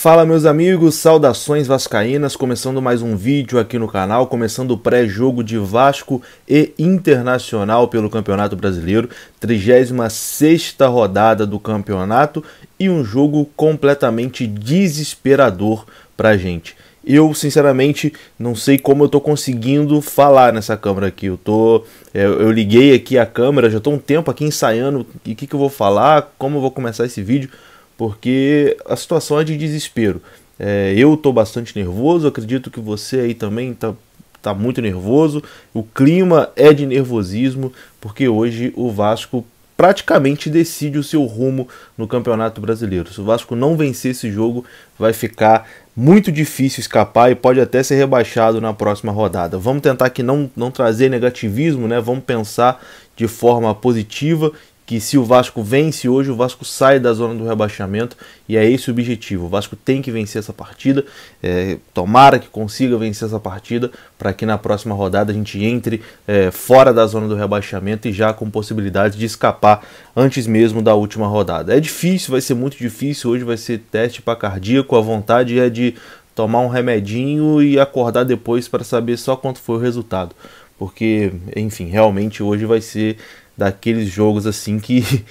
Fala meus amigos, saudações vascaínas, começando mais um vídeo aqui no canal, começando o pré-jogo de Vasco e Internacional pelo Campeonato Brasileiro, 36ª rodada do campeonato e um jogo completamente desesperador pra gente. Eu, sinceramente, não sei como eu tô conseguindo falar nessa câmera aqui. Eu tô. Eu, é, eu liguei aqui a câmera, já tô um tempo aqui ensaiando o que, que eu vou falar, como eu vou começar esse vídeo porque a situação é de desespero. É, eu estou bastante nervoso, acredito que você aí também está tá muito nervoso. O clima é de nervosismo, porque hoje o Vasco praticamente decide o seu rumo no Campeonato Brasileiro. Se o Vasco não vencer esse jogo, vai ficar muito difícil escapar e pode até ser rebaixado na próxima rodada. Vamos tentar que não, não trazer negativismo, né? Vamos pensar de forma positiva que se o Vasco vence hoje, o Vasco sai da zona do rebaixamento e é esse o objetivo. O Vasco tem que vencer essa partida, é, tomara que consiga vencer essa partida para que na próxima rodada a gente entre é, fora da zona do rebaixamento e já com possibilidade de escapar antes mesmo da última rodada. É difícil, vai ser muito difícil. Hoje vai ser teste para cardíaco, a vontade é de tomar um remedinho e acordar depois para saber só quanto foi o resultado. Porque, enfim, realmente hoje vai ser daqueles jogos assim que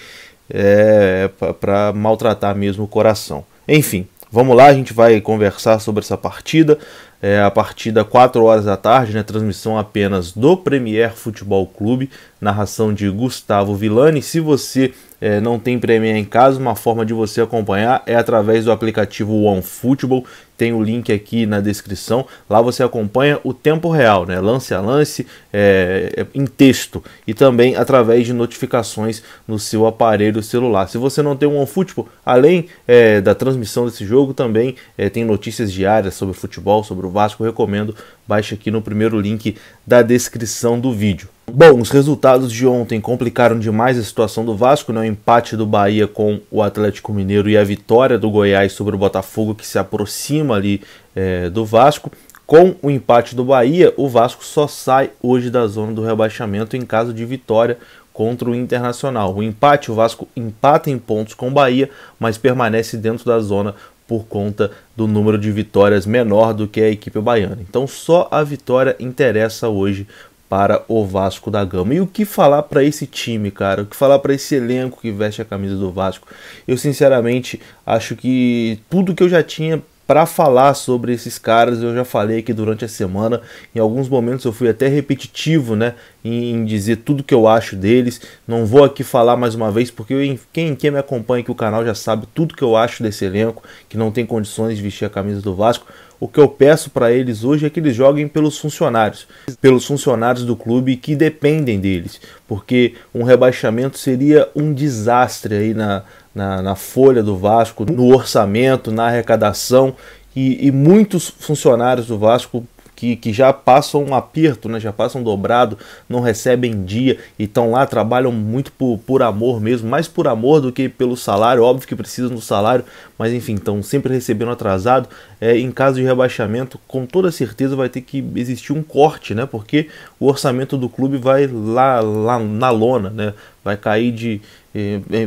é, é para maltratar mesmo o coração. Enfim, vamos lá, a gente vai conversar sobre essa partida é, a partir das 4 horas da tarde, né, transmissão apenas do Premier Futebol Clube, narração de Gustavo Villani. Se você é, não tem Premier em casa, uma forma de você acompanhar é através do aplicativo OneFootball, tem o link aqui na descrição. Lá você acompanha o tempo real, né? lance a lance, é, é em texto e também através de notificações no seu aparelho celular. Se você não tem um OneFootball, além é, da transmissão desse jogo, também é, tem notícias diárias sobre futebol, sobre o Vasco, recomendo. Baixe aqui no primeiro link da descrição do vídeo. Bom, os resultados de ontem complicaram demais a situação do Vasco, né? o empate do Bahia com o Atlético Mineiro e a vitória do Goiás sobre o Botafogo, que se aproxima ali é, do Vasco. Com o empate do Bahia, o Vasco só sai hoje da zona do rebaixamento em caso de vitória contra o Internacional. O empate, o Vasco empata em pontos com o Bahia, mas permanece dentro da zona por conta do número de vitórias menor do que a equipe baiana. Então só a vitória interessa hoje para o Vasco da Gama. E o que falar para esse time, cara? O que falar para esse elenco que veste a camisa do Vasco? Eu sinceramente acho que tudo que eu já tinha para falar sobre esses caras. Eu já falei aqui durante a semana, em alguns momentos eu fui até repetitivo, né, em, em dizer tudo que eu acho deles. Não vou aqui falar mais uma vez, porque eu, quem, quem me acompanha aqui o canal já sabe tudo que eu acho desse elenco, que não tem condições de vestir a camisa do Vasco. O que eu peço para eles hoje é que eles joguem pelos funcionários, pelos funcionários do clube que dependem deles, porque um rebaixamento seria um desastre aí na, na, na folha do Vasco, no orçamento, na arrecadação e, e muitos funcionários do Vasco que, que, já passam um aperto, né? já passam dobrado, não recebem dia e estão lá, trabalham muito por, por amor mesmo, mais por amor do que pelo salário, óbvio que precisam do salário, mas enfim, estão sempre recebendo atrasado. É, em caso de rebaixamento, com toda certeza vai ter que existir um corte, né? porque o orçamento do clube vai lá, lá na lona, né? vai cair de,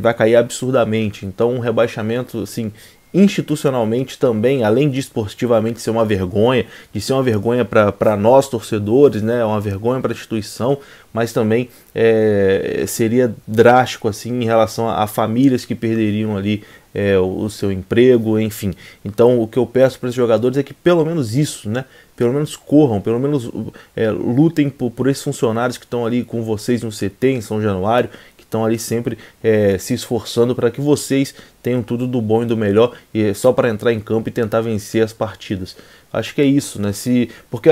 vai cair absurdamente. Então, um rebaixamento, assim, institucionalmente também, além de esportivamente ser uma vergonha, de ser uma vergonha para nós torcedores, né, é uma vergonha para a instituição, mas também é, seria drástico assim em relação a, a famílias que perderiam ali é, o, o seu emprego, enfim. Então o que eu peço para os jogadores é que pelo menos isso, né, pelo menos corram, pelo menos é, lutem por, por esses funcionários que estão ali com vocês no CT em São Januário, estão ali sempre é, se esforçando para que vocês tenham tudo do bom e do melhor e é só para entrar em campo e tentar vencer as partidas. Acho que é isso, né? Se, porque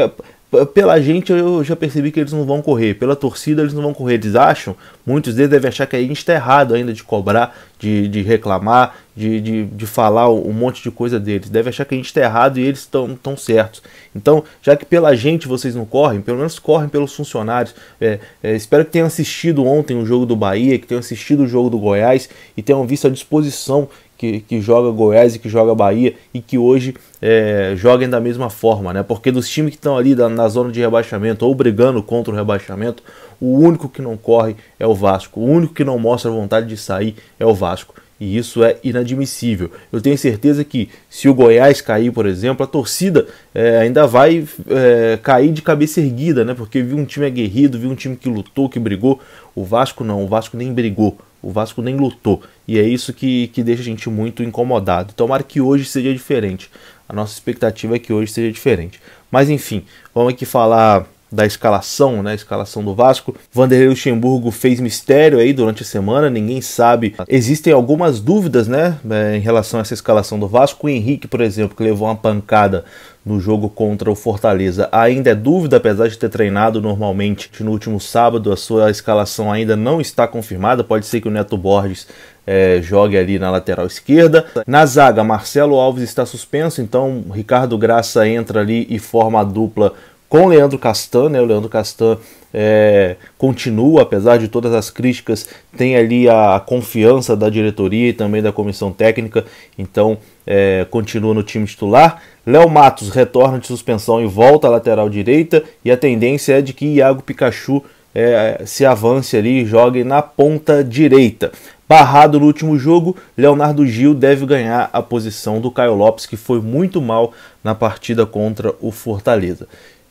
pela gente eu já percebi que eles não vão correr, pela torcida eles não vão correr, eles acham, muitos deles devem achar que a gente está errado ainda de cobrar, de, de reclamar, de, de, de, falar um monte de coisa deles, devem achar que a gente está errado e eles estão tão certos. Então, já que pela gente vocês não correm, pelo menos correm pelos funcionários. É, é, espero que tenham assistido ontem o jogo do Bahia, que tenham assistido o jogo do Goiás e tenham visto a disposição que, que joga Goiás e que joga Bahia e que hoje é, joguem da mesma forma, né? Porque dos times que estão ali na zona de rebaixamento ou brigando contra o rebaixamento, o único que não corre é o Vasco, o único que não mostra vontade de sair é o Vasco. E isso é inadmissível. Eu tenho certeza que se o Goiás cair, por exemplo, a torcida é, ainda vai é, cair de cabeça erguida, né? Porque viu um time aguerrido, viu um time que lutou, que brigou. O Vasco não, o Vasco nem brigou. O Vasco nem lutou. E é isso que, que deixa a gente muito incomodado. Tomara que hoje seja diferente. A nossa expectativa é que hoje seja diferente. Mas enfim, vamos aqui falar da escalação, né? A escalação do Vasco. Vanderlei Luxemburgo fez mistério aí durante a semana, ninguém sabe. Existem algumas dúvidas, né, é, em relação a essa escalação do Vasco. O Henrique, por exemplo, que levou uma pancada no jogo contra o Fortaleza. Ainda é dúvida, apesar de ter treinado normalmente no último sábado, a sua escalação ainda não está confirmada. Pode ser que o Neto Borges é, jogue ali na lateral esquerda. Na zaga, Marcelo Alves está suspenso, então Ricardo Graça entra ali e forma a dupla com Leandro Castan, né? O Leandro Castan é, continua, apesar de todas as críticas, tem ali a confiança da diretoria e também da comissão técnica, então é, continua no time titular. Léo Matos retorna de suspensão e volta à lateral direita, e a tendência é de que Iago Pikachu é, se avance ali e jogue na ponta direita. Barrado no último jogo, Leonardo Gil deve ganhar a posição do Caio Lopes, que foi muito mal na partida contra o Fortaleza.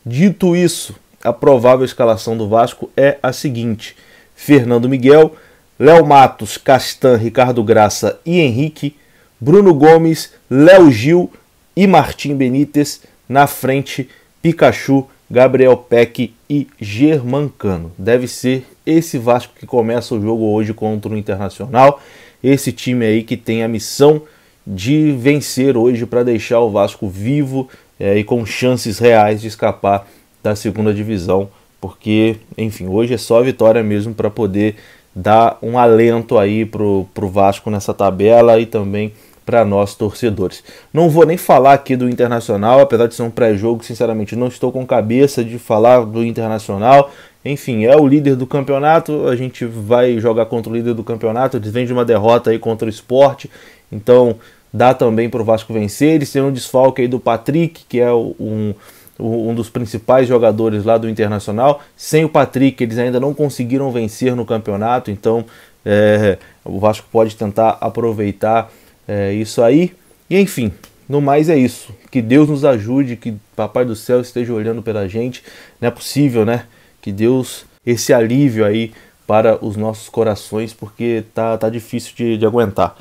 Dito isso, a provável escalação do Vasco é a seguinte: Fernando Miguel, Léo Matos, Castan, Ricardo Graça e Henrique, Bruno Gomes, Léo Gil e Martim Benítez na frente, Pikachu, Gabriel Peck e Germancano. Deve ser esse Vasco que começa o jogo hoje contra o Internacional. Esse time aí que tem a missão de vencer hoje para deixar o Vasco vivo é, e com chances reais de escapar da segunda divisão, porque, enfim, hoje é só a vitória mesmo para poder dar um alento aí pro, pro Vasco nessa tabela e também para nós torcedores. Não vou nem falar aqui do Internacional, apesar de ser um pré-jogo, sinceramente não estou com cabeça de falar do Internacional. Enfim, é o líder do campeonato, a gente vai jogar contra o líder do campeonato, eles de uma derrota aí contra o esporte, então dá também para o Vasco vencer. Eles têm um desfalque aí do Patrick, que é um, um dos principais jogadores lá do Internacional. Sem o Patrick, eles ainda não conseguiram vencer no campeonato, então é, o Vasco pode tentar aproveitar é, isso aí. E enfim, no mais é isso. Que Deus nos ajude, que Papai do Céu esteja olhando pela gente. Não é possível, né? Que Deus esse alívio aí para os nossos corações, porque tá, tá difícil de, de aguentar.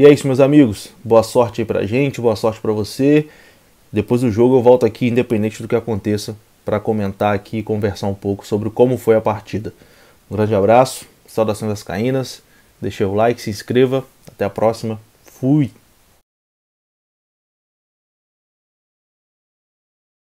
E é isso, meus amigos. Boa sorte aí pra gente, boa sorte pra você. Depois do jogo eu volto aqui, independente do que aconteça, para comentar aqui e conversar um pouco sobre como foi a partida. Um grande abraço, saudações das Caínas, deixe o like, se inscreva, até a próxima, fui!